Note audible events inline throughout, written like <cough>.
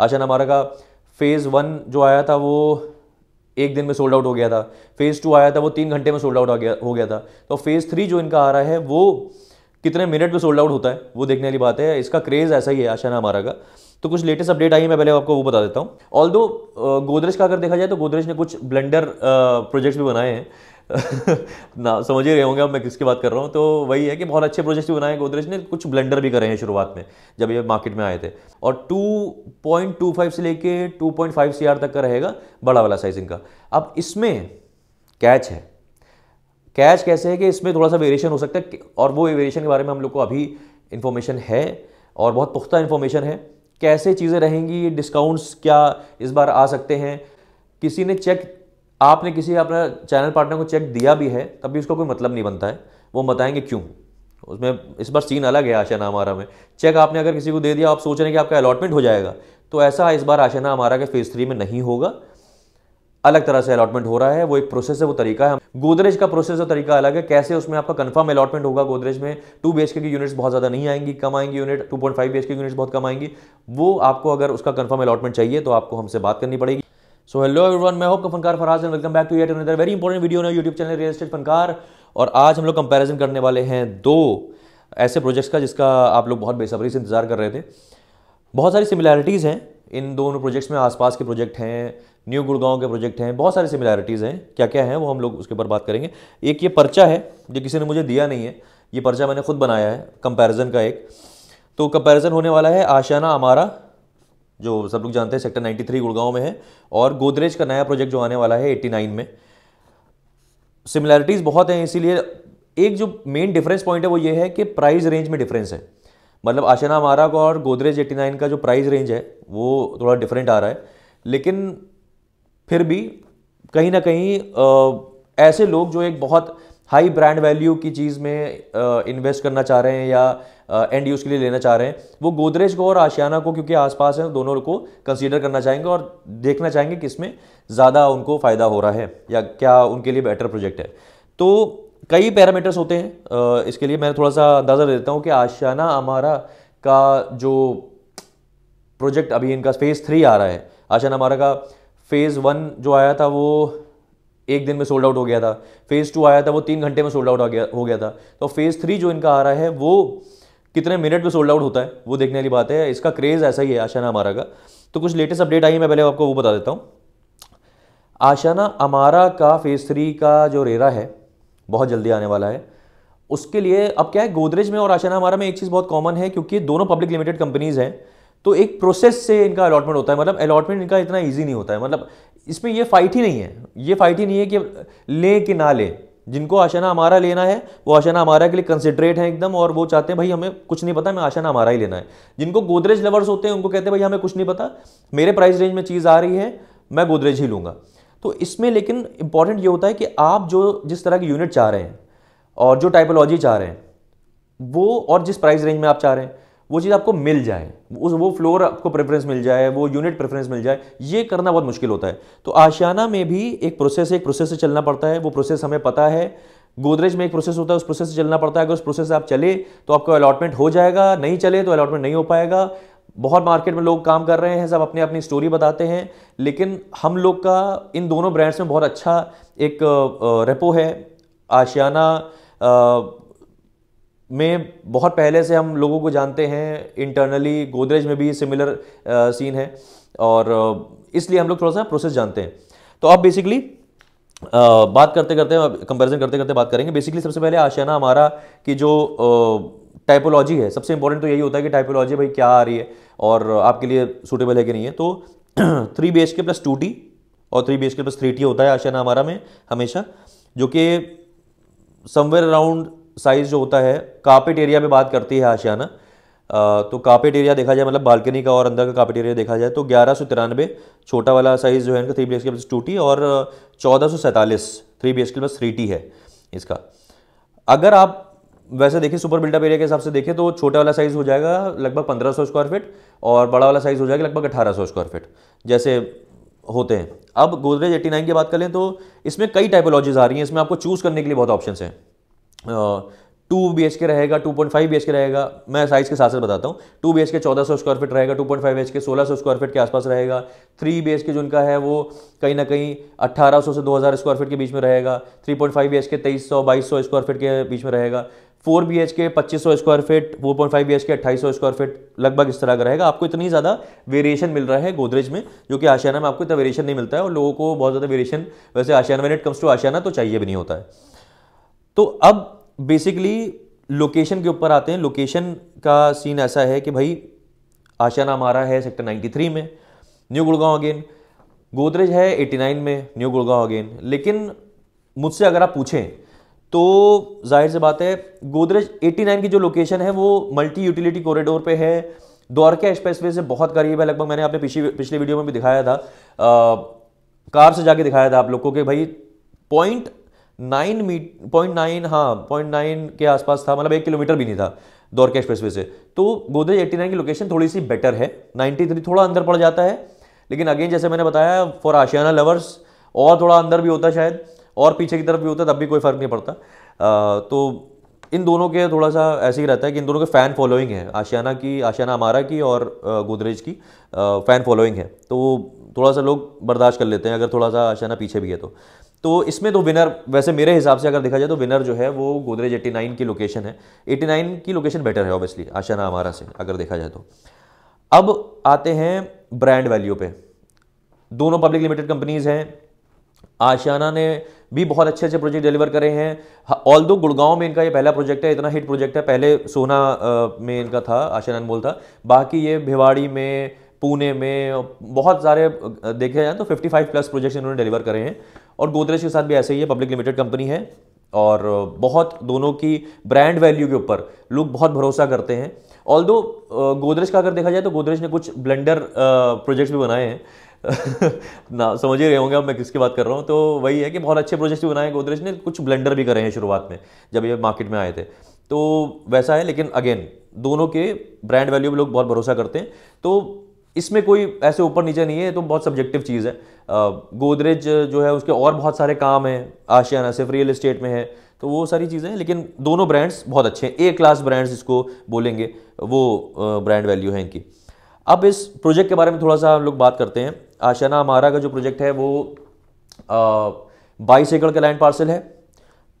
आशा हमारा का phase one जो आया था वो एक दिन में सोल्ड आउट हो गया था फेज़ टू आया था वो तीन घंटे में सोल्ड आउट गया हो गया था तो फेज़ थ्री जो इनका आ रहा है वो कितने मिनट में सोल्ड आउट होता है वो देखने वाली बात है इसका क्रेज़ ऐसा ही है आशा हमारा का तो कुछ लेटेस्ट अपडेट आई है मैं पहले आपको वो बता देता हूँ ऑल दो गोदरेज का अगर देखा जाए तो गोदरेज ने कुछ ब्लेंडर प्रोजेक्ट्स भी बनाए हैं <laughs> ना समझ ही रहे होंगे अब मैं किसकी बात कर रहा हूँ तो वही है कि बहुत अच्छे प्रोजेक्ट्स भी बनाए गोदरेज ने कुछ ब्लेंडर भी करे हैं शुरुआत में जब ये मार्केट में आए थे और 2.25 से लेके 2.5 सीआर तक का रहेगा बड़ा वाला साइजिंग का अब इसमें कैच है कैच कैसे है कि इसमें थोड़ा सा वेरिएशन हो सकता है और वो वेरिएशन के बारे में हम लोग को अभी इन्फॉर्मेशन है और बहुत पुख्ता इन्फॉर्मेशन है कैसे चीज़ें रहेंगी डिस्काउंट्स क्या इस बार आ सकते हैं किसी ने चेक आपने किसी अपना चैनल पार्टनर को चेक दिया भी है तब भी उसका कोई मतलब नहीं बनता है वो बताएंगे क्यों उसमें इस बार सीन अलग है आशाना हमारा में चेक आपने अगर किसी को दे दिया आप सोच रहे हैं कि आपका अलॉटमेंट हो जाएगा तो ऐसा इस बार आशाना हमारा के फेज़ थ्री में नहीं होगा अलग तरह से अलॉटमेंट हो रहा है वो एक प्रोसेस है वो तरीका है गोदरेज का प्रोसेस और तरीका अलग है कैसे उसमें आपका कंफर्म अलॉटमेंट होगा गोदरेज में टू बी की यूनिट्स बहुत ज़्यादा नहीं आएंगी कम आएंगी यूनिट टू पॉइंट फाइव की यूनिट्स बहुत कम आएंगी वो आपको अगर उसका कन्फर्म अलॉटमेंट चाहिए तो आपको हमसे बात करनी पड़ेगी सो हेलो एवरीवन मैं होप Funkar Faraz and welcome back to yet another very important video ना YouTube channel real estate Funkar और आज हम लोग कंपैरिजन करने वाले हैं दो ऐसे प्रोजेक्ट्स का जिसका आप लोग बहुत बेसब्री से इंतजार कर रहे थे बहुत सारी सिमिलैरिटीज़ हैं इन दोनों प्रोजेक्ट्स में आसपास के प्रोजेक्ट हैं न्यू गुड़गांव के प्रोजेक्ट हैं बहुत सारी सिमिलैरिटीज़ हैं क्या क्या हैं वो हम लोग उसके ऊपर बात करेंगे एक ये पर्चा है जो किसी ने मुझे दिया नहीं है ये पर्चा मैंने खुद बनाया है कंपैरिजन का एक तो कंपैरिजन होने वाला है आशाना अमारा जो सब लोग जानते हैं सेक्टर 93 गुड़गांव में है और गोदरेज का नया प्रोजेक्ट जो आने वाला है 89 में सिमिलैरिटीज़ बहुत हैं इसीलिए एक जो मेन डिफरेंस पॉइंट है वो ये है कि प्राइस रेंज में डिफरेंस है मतलब आशना का और गोदरेज 89 का जो प्राइस रेंज है वो थोड़ा डिफरेंट आ रहा है लेकिन फिर भी कहीं ना कहीं ऐसे लोग जो एक बहुत हाई ब्रांड वैल्यू की चीज़ में इन्वेस्ट करना चाह रहे हैं या एंड यूज़ के लिए लेना चाह रहे हैं वो गोदरेज को और आशियाना को क्योंकि आसपास है दोनों को कंसीडर करना चाहेंगे और देखना चाहेंगे कि इसमें ज़्यादा उनको फ़ायदा हो रहा है या क्या उनके लिए बेटर प्रोजेक्ट है तो कई पैरामीटर्स होते हैं इसके लिए मैं थोड़ा सा अंदाज़ा दे देता हूँ कि आशियाना हमारा का जो प्रोजेक्ट अभी इनका फेज़ थ्री आ रहा है आशियाना हमारा का फेज़ वन जो आया था वो एक दिन में सोल्ड आउट हो गया था फेज़ टू आया था वो तीन घंटे में सोल्ड आउट हो गया हो गया था तो फेज़ थ्री जो इनका आ रहा है वो कितने मिनट में सोल्ड आउट होता है वो देखने वाली बात है इसका क्रेज़ ऐसा ही है आशाना अमारा का तो कुछ लेटेस्ट अपडेट आई है मैं पहले आपको वो बता देता हूँ आशाना अमारा का फेज़ थ्री का जो रेरा है बहुत जल्दी आने वाला है उसके लिए अब क्या है गोदरेज में और आशाना हमारा में एक चीज़ बहुत कॉमन है क्योंकि दोनों पब्लिक लिमिटेड कंपनीज हैं तो एक प्रोसेस से इनका अलॉटमेंट होता है मतलब अलॉटमेंट इनका इतना ईजी नहीं होता है मतलब इसमें ये फाइट ही नहीं है ये फाइट ही नहीं है कि लें कि ना लें जिनको आशाना हमारा लेना है वो आशाना हमारा के लिए कंसिडरेट है एकदम और वो चाहते हैं भाई हमें कुछ नहीं पता हमें आशाना हमारा ही लेना है जिनको गोदरेज लवर्स होते हैं उनको कहते हैं भाई हमें कुछ नहीं पता मेरे प्राइस रेंज में चीज़ आ रही है मैं गोदरेज ही लूँगा तो इसमें लेकिन इंपॉर्टेंट ये होता है कि आप जो जिस तरह के यूनिट चाह रहे हैं और जो टाइपोलॉजी चाह रहे हैं वो और जिस प्राइस रेंज में आप चाह रहे हैं वो चीज़ आपको मिल जाए उस वो फ्लोर आपको प्रेफरेंस मिल जाए वो यूनिट प्रेफरेंस मिल जाए ये करना बहुत मुश्किल होता है तो आशियाना में भी एक प्रोसेस एक प्रोसेस से चलना पड़ता है वो प्रोसेस हमें पता है गोदरेज में एक प्रोसेस होता है उस प्रोसेस से चलना पड़ता है अगर उस प्रोसेस से आप चले तो आपको अलॉटमेंट हो जाएगा नहीं चले तो अलॉटमेंट नहीं हो पाएगा बहुत मार्केट में लोग काम कर रहे हैं सब अपनी अपनी स्टोरी बताते हैं लेकिन हम लोग का इन दोनों ब्रांड्स में बहुत अच्छा एक रेपो है आशियाना में बहुत पहले से हम लोगों को जानते हैं इंटरनली गोदरेज में भी सिमिलर सीन है और इसलिए हम लोग थोड़ा सा प्रोसेस जानते हैं तो अब बेसिकली बात करते करते कंपैरिजन करते करते बात करेंगे बेसिकली सबसे पहले आशियाना हमारा कि जो टाइपोलॉजी है सबसे इंपॉर्टेंट तो यही होता है कि टाइपोलॉजी भाई क्या आ रही है और आपके लिए सूटेबल है कि नहीं है तो three B H K plus two T और three B H K plus three T होता है आशियाना हमारा में हमेशा जो कि समवेयर अराउंड साइज़ जो होता है कापेट एरिया में बात करती है आशियाना तो कापेट एरिया देखा जाए मतलब बालकनी का और अंदर का कापेट एरिया देखा जाए तो ग्यारह सौ तिरानवे छोटा वाला साइज़ जो है इनका थ्री बी एच के बस टू टी और चौदह सौ सैंतालीस थ्री बी एच के बस थ्री टी है इसका अगर आप वैसे देखिए सुपर बिल्डअप एरिया के हिसाब से देखें तो छोटा वाला साइज़ हो जाएगा लगभग पंद्रह सौ स्क्वायर फीट और बड़ा वाला साइज़ हो जाएगा लगभग अठारह सौ स्क्वायर फीट जैसे होते हैं अब गोदरेज एट्टी नाइन की बात करें तो इसमें कई टाइपोलॉजीज़ आ रही हैं इसमें आपको चूज़ करने के लिए बहुत ऑप्शन हैं टू बी एच के रहेगा two point five B H K रहेगा मैं साइज़ के साथ साथ बताता हूँ टू बी एच के चौदह सौ स्क्वायर फीट रहेगा two point five H K सोलह सौ स्क्वायर फीट के आसपास रहेगा थ्री बी एच के जो उनका है वो कहीं ना कहीं अट्ठारह सौ से दो हज़ार स्क्वायर फीट के बीच में रहेगा three point five B H K तेईस सौ बाईस सौ स्क्वायर फीट के बीच में रहेगा फोर बी एच के पच्चीस सौ square feet four point five B H K अट्ठाईस सौ स्क्वायर फीट लगभग इस तरह का रहेगा आपको इतनी ज़्यादा वेरिएशन मिल रहा है गोदरेज में जो कि आशियाना में आपको इतना वेरिएशन नहीं मिलता है और लोगों को बहुत ज़्यादा वेरिएशन वैसे Ashiana when it comes to Ashiana तो चाहिए भी नहीं होता है तो अब बेसिकली लोकेशन के ऊपर आते हैं लोकेशन का सीन ऐसा है कि भाई आशा नाम आ रहा है सेक्टर 93 में न्यू गुड़गांव अगेन गोदरेज है 89 में न्यू गुड़गांव अगेन लेकिन मुझसे अगर आप पूछें तो जाहिर सी बात है गोदरेज 89 की जो लोकेशन है वो मल्टी यूटिलिटी कॉरिडोर पे है द्वारका वे से बहुत करीब है लगभग मैंने आपने पिछली पिछले वीडियो में भी दिखाया था आ, कार से जाके दिखाया था आप लोग को कि भाई पॉइंट नाइन मीट पॉइंट नाइन हाँ पॉइंट नाइन के आसपास था मतलब एक किलोमीटर भी नहीं था दौर के एक्सप्रेसवे से तो गोदरेज एट्टी नाइन की लोकेशन थोड़ी सी बेटर है नाइन्टी थ्री थोड़ा अंदर पड़ जाता है लेकिन अगेन जैसे मैंने बताया फॉर आशियाना लवर्स और थोड़ा अंदर भी होता शायद और पीछे की तरफ भी होता तब भी कोई फ़र्क नहीं पड़ता तो इन दोनों के थोड़ा सा ऐसे ही रहता है कि इन दोनों के फ़ैन फॉलोइंग है आशियाना की आशियाना हमारा की और गोदरेज की फ़ैन फॉलोइंग है तो थोड़ा सा लोग बर्दाश्त कर लेते हैं अगर थोड़ा सा आशियाना पीछे भी है तो तो इसमें तो विनर वैसे मेरे हिसाब से अगर देखा जाए तो विनर जो है वो गोदरेज 89 की लोकेशन है 89 की लोकेशन बेटर है ऑब्वियसली आशाना हमारा से अगर देखा जाए तो अब आते हैं ब्रांड वैल्यू पे दोनों पब्लिक लिमिटेड कंपनीज़ हैं आशाना ने भी बहुत अच्छे अच्छे प्रोजेक्ट डिलीवर करे हैं ऑल दो गुड़गांव में इनका ये पहला प्रोजेक्ट है इतना हिट प्रोजेक्ट है पहले सोना में इनका था आशाना अनमोल था बाकी ये भिवाड़ी में पुणे में बहुत सारे देखे जाए तो 55 प्लस प्रोजेक्ट्स इन्होंने डिलीवर करे हैं और गोदरेज के साथ भी ऐसे ही है पब्लिक लिमिटेड कंपनी है और बहुत दोनों की ब्रांड वैल्यू के ऊपर लोग बहुत भरोसा करते हैं ऑल दो गोदरेज का अगर देखा जाए तो गोदरेज ने कुछ ब्लेंडर प्रोजेक्ट्स भी बनाए हैं <laughs> ना समझ ही रहे होंगे अब मैं किसकी बात कर रहा हूँ तो वही है कि बहुत अच्छे प्रोजेक्ट्स भी बनाए गोदरेज ने कुछ ब्लेंडर भी करे हैं शुरुआत में जब ये मार्केट में आए थे तो वैसा है लेकिन अगेन दोनों के ब्रांड वैल्यू पर लोग बहुत भरोसा करते हैं तो इसमें कोई ऐसे ऊपर नीचे नहीं है तो बहुत सब्जेक्टिव चीज़ है गोदरेज जो है उसके और बहुत सारे काम हैं आशियाना सिर्फ रियल इस्टेट में है तो वो सारी चीज़ें हैं लेकिन दोनों ब्रांड्स बहुत अच्छे हैं ए क्लास ब्रांड्स इसको बोलेंगे वो ब्रांड वैल्यू है इनकी अब इस प्रोजेक्ट के बारे में थोड़ा सा हम लोग बात करते हैं आशाना हमारा का जो प्रोजेक्ट है वो बाईस एकड़ का लैंड पार्सल है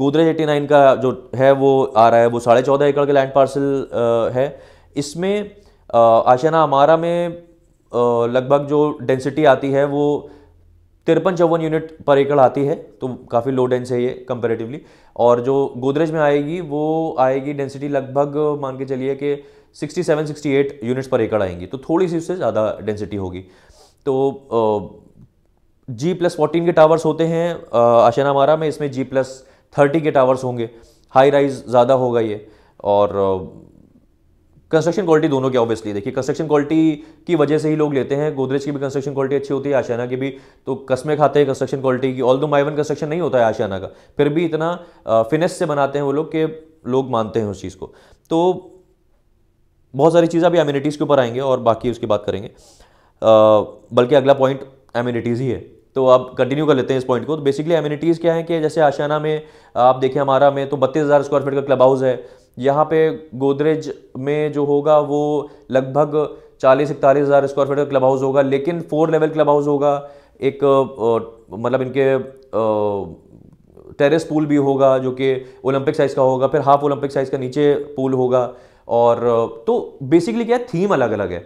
गोदरेज एटी नाइन का जो है वो आ रहा है वो साढ़े चौदह एकड़ का लैंड पार्सल है इसमें आशाना हमारा में लगभग जो डेंसिटी आती है वो तिरपन चौवन यूनिट पर एकड़ आती है तो काफ़ी लो डेंस है ये कंपेरेटिवली और जो गोदरेज में आएगी वो आएगी डेंसिटी लगभग मान के चलिए कि 67 68 यूनिट्स पर एकड़ आएंगी तो थोड़ी सी उससे ज़्यादा डेंसिटी होगी तो जी प्लस फोर्टीन के टावर्स होते हैं मारा में इसमें जी प्लस थर्टी के टावर्स होंगे हाई राइज ज़्यादा होगा ये और कंस्ट्रक्शन क्वालिटी दोनों की ऑब्वियसली देखिए कंस्ट्रक्शन क्वालिटी की वजह से ही लोग लेते हैं गोदरेज की भी कंस्ट्रक्शन क्वालिटी अच्छी होती है आशियाना की भी तो कस्में खाते हैं कंस्ट्रक्शन क्वालिटी की ऑल दो माइवन कंस्ट्रक्शन नहीं होता है आशाना का फिर भी इतना फिनेस से बनाते हैं वो लोग के लोग मानते हैं उस चीज़ को तो बहुत सारी चीज़ें अभी एम्यूनिटीज़ के ऊपर आएंगे और बाकी उसकी बात करेंगे बल्कि अगला पॉइंट एम्यूनिटीज़ ही है तो आप कंटिन्यू कर लेते हैं इस पॉइंट को तो बेसिकली एम्यूनिटीज़ क्या है कि जैसे आशियाना में आप देखिए हमारा में तो बत्तीस हज़ार स्क्वायर फीट का क्लब हाउस है यहाँ पे गोदरेज में जो होगा वो लगभग चालीस इकतालीस हज़ार स्क्वायर फीट का क्लब हाउस होगा लेकिन फोर लेवल क्लब हाउस होगा एक मतलब इनके टेरेस पूल भी होगा जो कि ओलंपिक साइज़ का होगा फिर हाफ ओलंपिक साइज़ का नीचे पूल होगा और तो बेसिकली क्या है थीम अलग अलग है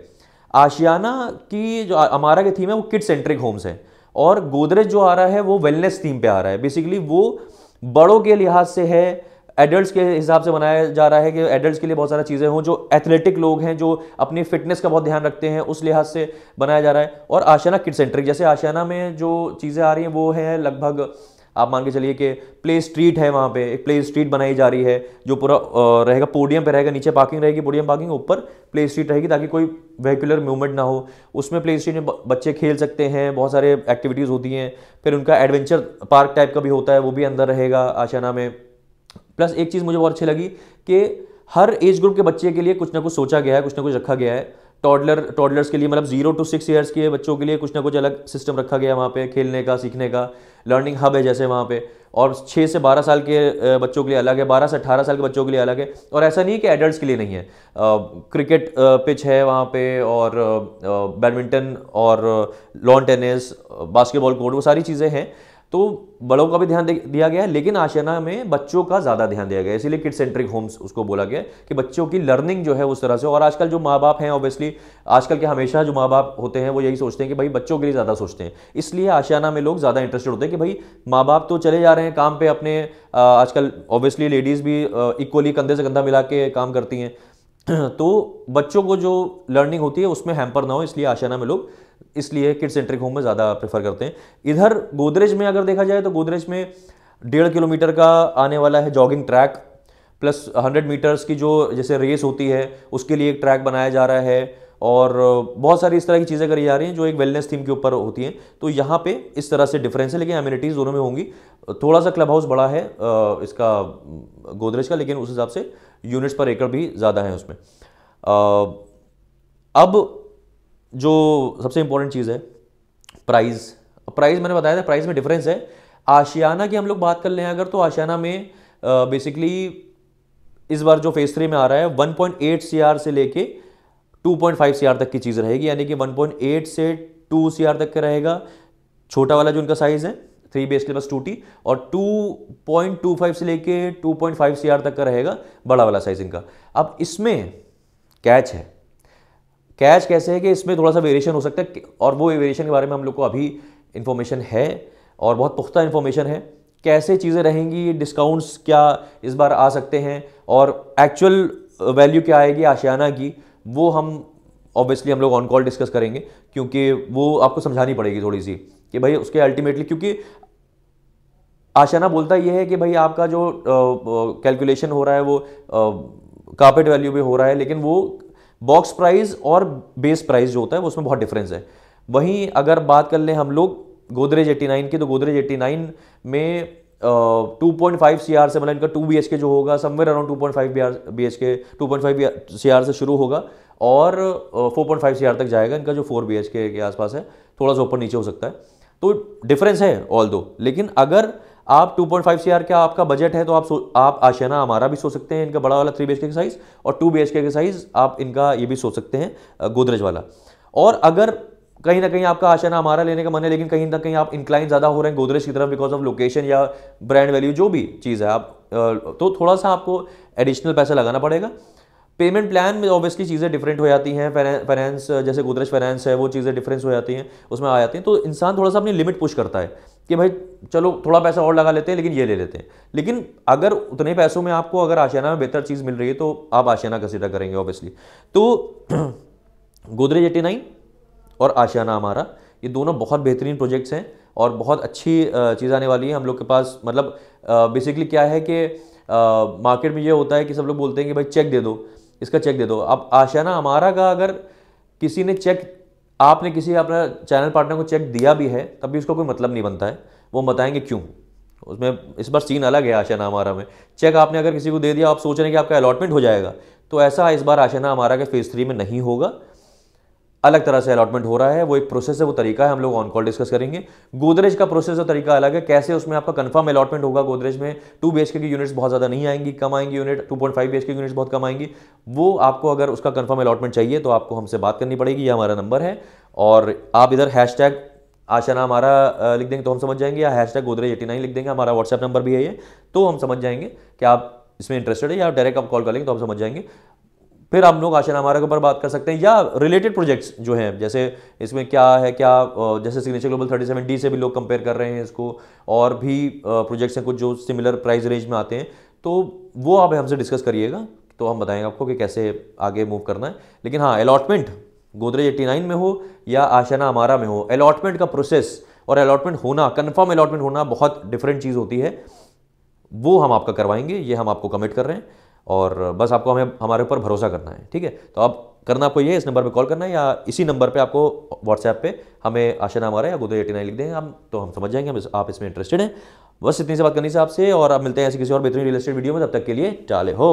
आशियाना की जो हमारा की थीम है वो किड सेंट्रिक होम्स है और गोदरेज जो आ रहा है वो वेलनेस थीम पे आ रहा है बेसिकली वो बड़ों के लिहाज से है एडल्ट के हिसाब से बनाया जा रहा है कि एडल्ट के लिए बहुत सारी चीज़ें हों जो एथलेटिक लोग हैं जो अपनी फिटनेस का बहुत ध्यान रखते हैं उस लिहाज से बनाया जा रहा है और आशाना किड सेंटर जैसे आशाना में जो चीज़ें आ रही हैं वो है लगभग आप मान के चलिए कि प्ले स्ट्रीट है वहाँ पे एक प्ले स्ट्रीट बनाई जा रही है जो पूरा रहेगा पोडियम पे रहेगा नीचे पार्किंग रहेगी पोडियम पार्किंग ऊपर प्ले स्ट्रीट रहेगी ताकि कोई वहीकुलर मूवमेंट ना हो उसमें प्ले स्ट्रीट में बच्चे खेल सकते हैं बहुत सारे एक्टिविटीज़ होती हैं फिर उनका एडवेंचर पार्क टाइप का भी होता है वो भी अंदर रहेगा आशाना में प्लस एक चीज़ मुझे बहुत अच्छी लगी कि हर एज ग्रुप के बच्चे के लिए कुछ ना कुछ सोचा गया है कुछ ना कुछ रखा गया है टॉडलर टॉडलर्स के लिए मतलब जीरो टू सिक्स ईयर्स के बच्चों के लिए कुछ ना कुछ अलग सिस्टम रखा गया है वहाँ पे खेलने का सीखने का लर्निंग हब है जैसे वहाँ पे और छः से बारह साल के बच्चों के लिए अलग है बारह से अठारह साल के बच्चों के लिए अलग है और ऐसा नहीं है कि एडल्ट्स के लिए नहीं है क्रिकेट पिच है वहाँ पे और बैडमिंटन और लॉन टेनिस बास्केटबॉल कोर्ट वो सारी चीज़ें हैं तो बड़ों का भी ध्यान दिया गया है लेकिन आशियाना में बच्चों का ज़्यादा ध्यान दिया गया इसीलिए किड सेंट्रिक होम्स उसको बोला गया कि बच्चों की लर्निंग जो है उस तरह से और आजकल जो माँ बाप हैं ऑब्वियसली आजकल के हमेशा जो माँ बाप होते हैं वो यही सोचते हैं कि भाई बच्चों के लिए ज़्यादा सोचते हैं इसलिए आशियाना में लोग ज़्यादा इंटरेस्टेड होते हैं कि भाई माँ बाप तो चले जा रहे हैं काम पर अपने आजकल ऑब्वियसली लेडीज़ भी इक्वली कंधे से कंधा मिला के काम करती हैं <clears throat> तो बच्चों को जो लर्निंग होती है उसमें हैम्पर ना हो इसलिए आशियाना में लोग इसलिए किड सेंट्रिक होम में ज़्यादा प्रेफर करते हैं इधर गोदरेज में अगर देखा जाए तो गोदरेज में डेढ़ किलोमीटर का आने वाला है jogging track plus hundred meters की जो जैसे रेस होती है उसके लिए एक ट्रैक बनाया जा रहा है और बहुत सारी इस तरह की चीज़ें करी जा रही हैं जो एक वेलनेस थीम के ऊपर होती हैं तो यहाँ पे इस तरह से डिफरेंस है लेकिन एम्यूनिटीज़ दोनों में होंगी थोड़ा सा क्लब हाउस बड़ा है इसका गोदरेज का लेकिन उस हिसाब से यूनिट्स पर एकड़ भी ज़्यादा है उसमें अब जो सबसे इंपॉर्टेंट चीज़ है प्राइस प्राइस मैंने बताया था प्राइस में डिफरेंस है आशियाना की हम लोग बात कर लें अगर तो आशियाना में बेसिकली इस बार जो फेज थ्री में आ रहा है 1.8 पॉइंट से लेके 2.5 पॉइंट तक की चीज़ रहेगी यानी कि 1.8 से 2 सी तक का रहेगा छोटा वाला जो उनका साइज़ है थ्री बी एस के पास टू टी और 2.25 से लेके 2.5 पॉइंट तक का रहेगा बड़ा वाला साइज इनका अब इसमें कैच है कैच कैसे है कि इसमें थोड़ा सा वेरिएशन हो सकता है और वो वेरिएशन के बारे में हम लोग को अभी इन्फॉर्मेशन है और बहुत पुख्ता इन्फॉर्मेशन है कैसे चीज़ें रहेंगी डिस्काउंट्स क्या इस बार आ सकते हैं और एक्चुअल वैल्यू क्या आएगी आशियाना की वो हम ऑब्वियसली हम लोग ऑन कॉल डिस्कस करेंगे क्योंकि वो आपको समझानी पड़ेगी थोड़ी सी कि भाई उसके अल्टीमेटली क्योंकि आशाना बोलता यह है कि भाई आपका जो कैलकुलेशन हो रहा है वो कार्पेट वैल्यू भी हो रहा है लेकिन वो बॉक्स प्राइस और बेस प्राइस जो होता है उसमें बहुत डिफरेंस है वहीं अगर बात कर लें हम लोग गोदरेज 89 की तो गोदरेज 89 में two point five C R से मतलब इनका टू बी एच के जो होगा somewhere around two point five B R B H K two point five C R से शुरू होगा और four point five C R तक जाएगा इनका जो फोर बी एच के आसपास है थोड़ा सा ऊपर नीचे हो सकता है तो डिफरेंस है ऑल दो लेकिन अगर आप 2.5 सीआर का आपका बजट है तो आप आप आशियाना हमारा भी सो सकते हैं इनका बड़ा वाला थ्री बी के साइज़ और टू बी के साइज़ आप इनका ये भी सो सकते हैं गोदरेज वाला और अगर कहीं ना कहीं आपका आशाना हमारा लेने का मन है लेकिन कहीं ना कहीं आप इंक्लाइन ज़्यादा हो रहे हैं गोदरेज की तरफ बिकॉज ऑफ लोकेशन या ब्रांड वैल्यू जो भी चीज़ है आप तो थोड़ा सा आपको एडिशनल पैसा लगाना पड़ेगा पेमेंट प्लान में ऑब्वियसली चीज़ें डिफरेंट हो जाती हैं फाइनेंस जैसे गोदरेज फाइनेंस है वो चीज़ें डिफरेंस हो जाती हैं उसमें आ जाती हैं तो इंसान थोड़ा सा अपनी लिमिट पुश करता है कि भाई चलो थोड़ा पैसा और लगा लेते हैं लेकिन ये ले लेते हैं लेकिन अगर उतने पैसों में आपको अगर आशियाना में बेहतर चीज़ मिल रही है तो आप आशियाना कंसिडर करेंगे ऑब्वियसली तो <clears throat> गोदरेज एटी नाइन और आशियाना हमारा ये दोनों बहुत बेहतरीन प्रोजेक्ट्स हैं और बहुत अच्छी चीज़ आने वाली है हम लोग के पास मतलब बेसिकली क्या है कि मार्केट में ये होता है कि सब लोग बोलते हैं कि भाई चेक दे दो इसका चेक दे दो अब आशियाना हमारा का अगर किसी ने चेक आपने किसी अपना चैनल पार्टनर को चेक दिया भी है तब भी उसका कोई मतलब नहीं बनता है वो बताएंगे क्यों उसमें इस बार सीन अलग है आशा हमारा में चेक आपने अगर किसी को दे दिया आप सोच रहे हैं कि आपका अलॉटमेंट हो जाएगा तो ऐसा इस बार आशा हमारा के फेज़ थ्री में नहीं होगा अलग तरह से अलॉटमेंट हो रहा है वो एक प्रोसेस है वो तरीका है हम लोग ऑन कॉल डिस्कस करेंगे गोदरेज का प्रोसेस और तरीका अलग है कैसे उसमें आपका कंफर्म अलॉटमेंट होगा गोदरेज में टू बी की यूनिट्स बहुत ज़्यादा नहीं आएंगी कम आएंगी यूनिट टू पॉइंट फाइव की यूनिट्स बहुत कम आएंगी वो आपको अगर उसका कन्फर्म अलॉटमेंट चाहिए तो आपको हमसे बात करनी पड़ेगी ये हमारा नंबर है और आप इधर हैश टैग आशा नाम हमारा लिख देंगे तो हम समझ जाएंगे या हैश टैग गोदरेज एटी लिख देंगे हमारा व्हाट्सएप नंबर भी है ये तो हम समझ जाएंगे कि आप इसमें इंटरेस्टेड है या डायरेक्ट आप कॉल कर लेंगे तो हम समझ जाएंगे फिर हम लोग आशा नामारा के ऊपर बात कर सकते हैं या रिलेटेड प्रोजेक्ट्स जो हैं जैसे इसमें क्या है क्या जैसे Signature Global thirty seven D से भी लोग कंपेयर कर रहे हैं इसको और भी प्रोजेक्ट्स हैं कुछ जो सिमिलर प्राइस रेंज में आते हैं तो वो आप हमसे डिस्कस करिएगा तो हम बताएंगे आपको कि कैसे आगे मूव करना है लेकिन हाँ अलॉटमेंट गोदरेज एट्टी नाइन में हो या आशाना हमारा में हो अलॉटमेंट का प्रोसेस और अलॉटमेंट होना कन्फर्म अलॉटमेंट होना बहुत डिफरेंट चीज़ होती है वो हम आपका करवाएंगे ये हम आपको कमिट कर रहे हैं और बस आपको हमें हमारे ऊपर भरोसा करना है ठीक है तो आप करना आपको ये इस नंबर पे कॉल करना है या इसी नंबर पे आपको व्हाट्सएप पे हमें आशा नाम आ रहा है या गोदो एटी नाइन लिख देंगे हम तो हम समझ जाएंगे हम इस, आप इसमें इंटरेस्टेड हैं बस इतनी से बात करनी से आपसे और आप मिलते हैं ऐसी किसी और बेहतरीन रियल वीडियो में तब तक के लिए चाले हो